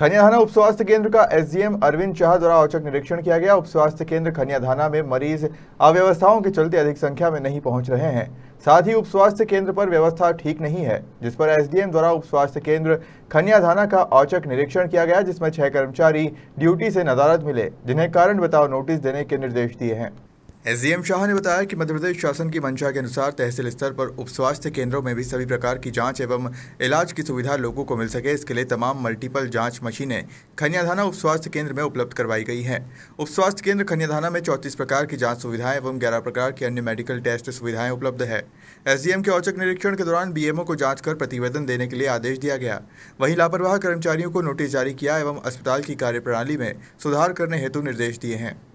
खनियाधाना उप स्वास्थ्य केंद्र का एसडीएम अरविंद शाह द्वारा औचक निरीक्षण किया गया उप स्वास्थ्य केंद्र खनियाधाना में मरीज अव्यवस्थाओं के चलते अधिक संख्या में नहीं पहुंच रहे हैं साथ ही उप स्वास्थ्य केंद्र पर व्यवस्था ठीक नहीं है जिस पर एसडीएम द्वारा उप स्वास्थ्य केंद्र खनियाधाना का औचक निरीक्षण किया गया जिसमें छह कर्मचारी ड्यूटी से नदारत मिले जिन्हें कारण बताओ नोटिस देने के निर्देश दिए हैं एसडीएम शाह ने बताया कि मध्यप्रदेश शासन की मंशा के अनुसार तहसील स्तर पर उप स्वास्थ्य केंद्रों में भी सभी प्रकार की जांच एवं इलाज की सुविधा लोगों को मिल सके इसके लिए तमाम मल्टीपल जांच मशीनें खनियाधाना उप स्वास्थ्य केंद्र में उपलब्ध करवाई गई हैं उप स्वास्थ्य केंद्र खनियाधाना में चौंतीस प्रकार की जाँच सुविधाएं एवं ग्यारह प्रकार की अन्य मेडिकल टेस्ट सुविधाएं उपलब्ध है एसडीएम के औचक निरीक्षण के दौरान बीएमओ को जाँच कर प्रतिवेदन देने के लिए आदेश दिया गया वहीं लापरवाह कर्मचारियों को नोटिस जारी किया एवं अस्पताल की कार्यप्रणाली में सुधार करने हेतु निर्देश दिए हैं